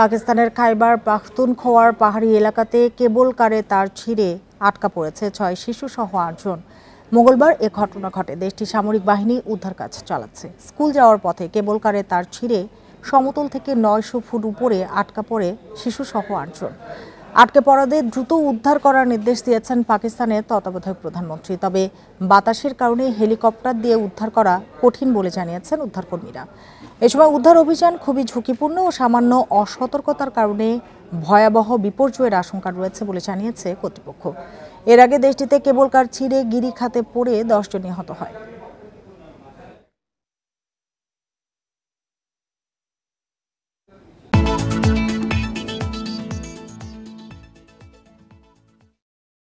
পাকিস্তানের খাইবার পাখতুনখোয়ার পাহাড়ি এলাকাতে কেবল কারে তার ছিঁড়ে আটকা পড়েছে ছয় শিশুসহ আটজন মঙ্গলবার এ ঘটনা ঘটে দেশটি সামরিক বাহিনী উদ্ধার কাজ চালাচ্ছে স্কুল যাওয়ার পথে কেবল কারে তার ছিঁড়ে সমতল থেকে নয়শো ফুট উপরে আটকা পড়ে শিশুসহ আটজন আটকে পড়াদের দ্রুত উদ্ধার করার নির্দেশ দিয়েছেন পাকিস্তানের তত্ত্বাবধায়ক প্রধানমন্ত্রী তবে বাতাসের কারণে হেলিকপ্টার দিয়ে উদ্ধার করা কঠিন বলে জানিয়েছেন উদ্ধারকর্মীরা এ সময় উদ্ধার অভিযান খুবই ঝুঁকিপূর্ণ ও সামান্য অসতর্কতার কারণে ভয়াবহ বিপর্যয়ের আশঙ্কা রয়েছে বলে জানিয়েছে কর্তৃপক্ষ এর আগে দেশটিতে কেবল কার ছিঁড়ে গিরিখাতে পড়ে দশজন নিহত হয়